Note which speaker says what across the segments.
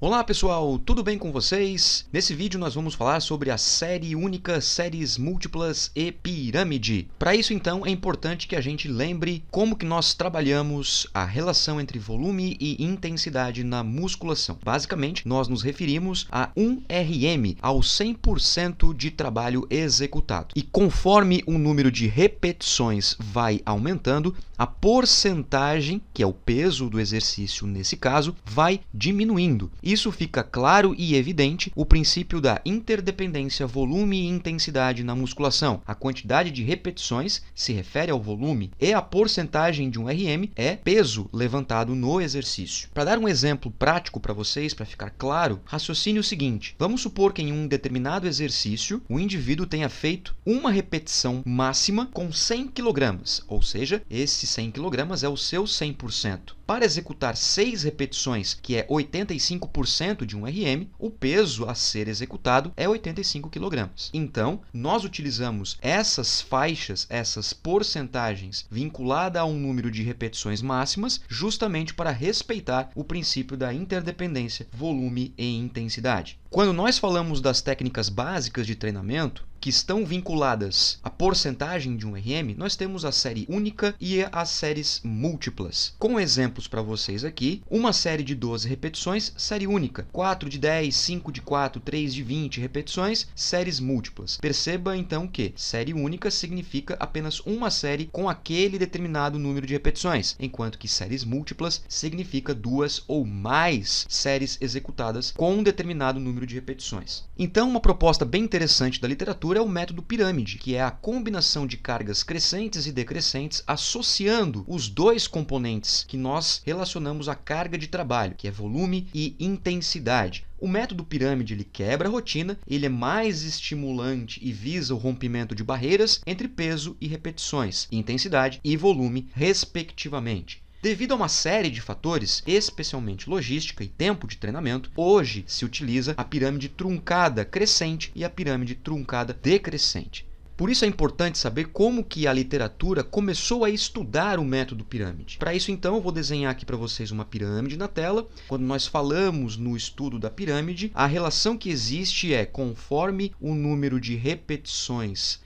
Speaker 1: Olá pessoal, tudo bem com vocês? Nesse vídeo nós vamos falar sobre a série única, séries múltiplas e pirâmide. Para isso então é importante que a gente lembre como que nós trabalhamos a relação entre volume e intensidade na musculação. Basicamente nós nos referimos a 1RM, ao 100% de trabalho executado. E conforme o número de repetições vai aumentando, a porcentagem, que é o peso do exercício nesse caso, vai diminuindo. Isso fica claro e evidente o princípio da interdependência volume e intensidade na musculação. A quantidade de repetições se refere ao volume e a porcentagem de um RM é peso levantado no exercício. Para dar um exemplo prático para vocês, para ficar claro, raciocine o seguinte: vamos supor que em um determinado exercício o indivíduo tenha feito uma repetição máxima com 100 kg, ou seja, esse 100 kg é o seu 100%. Para executar 6 repetições, que é 85% de um RM, o peso a ser executado é 85 kg. Então, nós utilizamos essas faixas, essas porcentagens vinculada a um número de repetições máximas, justamente para respeitar o princípio da interdependência volume e intensidade. Quando nós falamos das técnicas básicas de treinamento, que estão vinculadas à porcentagem de um RM, nós temos a série única e as séries múltiplas. Com exemplos para vocês aqui, uma série de 12 repetições, série única, 4 de 10, 5 de 4, 3 de 20 repetições, séries múltiplas. Perceba então que série única significa apenas uma série com aquele determinado número de repetições, enquanto que séries múltiplas significa duas ou mais séries executadas com um determinado número número de repetições. Então, uma proposta bem interessante da literatura é o método pirâmide, que é a combinação de cargas crescentes e decrescentes associando os dois componentes que nós relacionamos à carga de trabalho, que é volume e intensidade. O método pirâmide ele quebra a rotina, ele é mais estimulante e visa o rompimento de barreiras entre peso e repetições, intensidade e volume, respectivamente. Devido a uma série de fatores, especialmente logística e tempo de treinamento, hoje se utiliza a pirâmide truncada crescente e a pirâmide truncada decrescente. Por isso é importante saber como que a literatura começou a estudar o método pirâmide. Para isso então eu vou desenhar aqui para vocês uma pirâmide na tela. Quando nós falamos no estudo da pirâmide, a relação que existe é conforme o número de repetições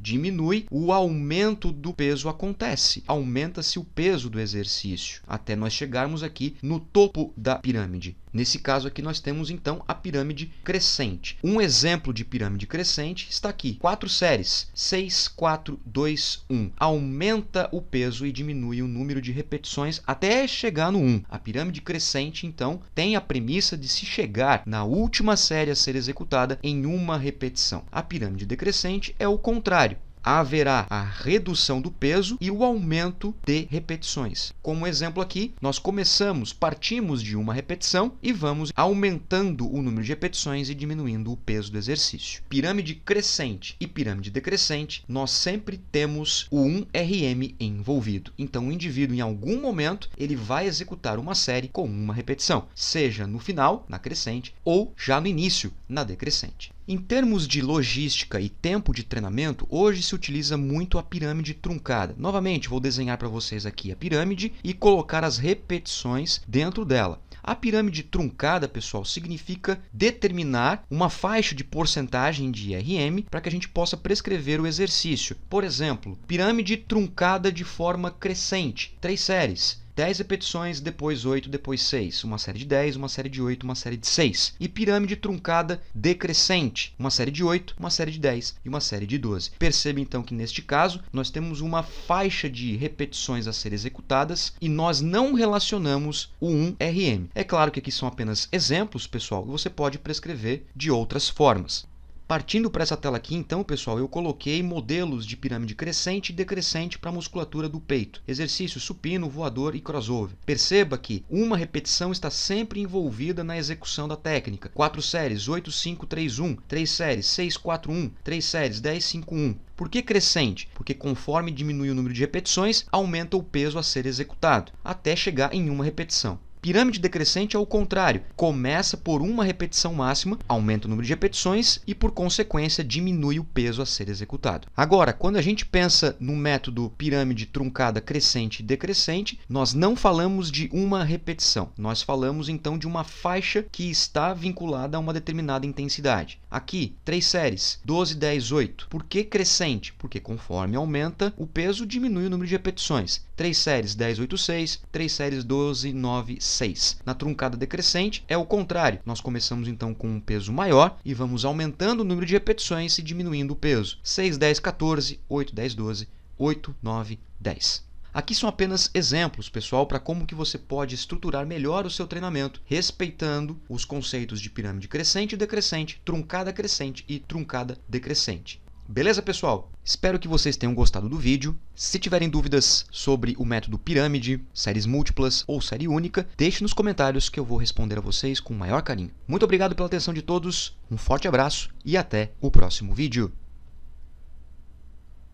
Speaker 1: diminui, o aumento do peso acontece. Aumenta-se o peso do exercício até nós chegarmos aqui no topo da pirâmide. Nesse caso aqui nós temos então a pirâmide crescente. Um exemplo de pirâmide crescente está aqui. Quatro séries, 6, 4, 2, 1. Aumenta o peso e diminui o número de repetições até chegar no 1. A pirâmide crescente então tem a premissa de se chegar na última série a ser executada em uma repetição. A pirâmide decrescente é o contrário haverá a redução do peso e o aumento de repetições. Como exemplo aqui, nós começamos, partimos de uma repetição e vamos aumentando o número de repetições e diminuindo o peso do exercício. Pirâmide crescente e pirâmide decrescente, nós sempre temos o 1RM envolvido. Então, o indivíduo, em algum momento, ele vai executar uma série com uma repetição, seja no final, na crescente, ou já no início, na decrescente. Em termos de logística e tempo de treinamento, hoje se utiliza muito a pirâmide truncada. Novamente, vou desenhar para vocês aqui a pirâmide e colocar as repetições dentro dela. A pirâmide truncada, pessoal, significa determinar uma faixa de porcentagem de IRM para que a gente possa prescrever o exercício. Por exemplo, pirâmide truncada de forma crescente, três séries. 10 repetições, depois 8, depois 6. Uma série de 10, uma série de 8, uma série de 6. E pirâmide truncada decrescente. Uma série de 8, uma série de 10 e uma série de 12. Perceba então que neste caso nós temos uma faixa de repetições a ser executadas e nós não relacionamos o 1RM. É claro que aqui são apenas exemplos, pessoal, que você pode prescrever de outras formas. Partindo para essa tela aqui, então, pessoal, eu coloquei modelos de pirâmide crescente e decrescente para a musculatura do peito. Exercício supino, voador e crossover. Perceba que uma repetição está sempre envolvida na execução da técnica. 4 séries 8 5 3 1, 3 séries 6 4 1, 3 séries 10 5 1. Por que crescente? Porque conforme diminui o número de repetições, aumenta o peso a ser executado, até chegar em uma repetição. Pirâmide decrescente é o contrário, começa por uma repetição máxima, aumenta o número de repetições e, por consequência, diminui o peso a ser executado. Agora, quando a gente pensa no método pirâmide truncada crescente decrescente, nós não falamos de uma repetição, nós falamos então de uma faixa que está vinculada a uma determinada intensidade. Aqui, três séries, 12, 10, 8. Por que crescente? Porque conforme aumenta, o peso diminui o número de repetições. Três séries, 10, 8, 6, três séries, 12, 9, 6. 6. Na truncada decrescente é o contrário. Nós começamos então com um peso maior e vamos aumentando o número de repetições e diminuindo o peso. 6, 10, 14, 8, 10, 12, 8, 9, 10. Aqui são apenas exemplos, pessoal, para como que você pode estruturar melhor o seu treinamento, respeitando os conceitos de pirâmide crescente e decrescente, truncada crescente e truncada decrescente. Beleza, pessoal? Espero que vocês tenham gostado do vídeo. Se tiverem dúvidas sobre o método pirâmide, séries múltiplas ou série única, deixe nos comentários que eu vou responder a vocês com o maior carinho. Muito obrigado pela atenção de todos, um forte abraço e até o próximo vídeo.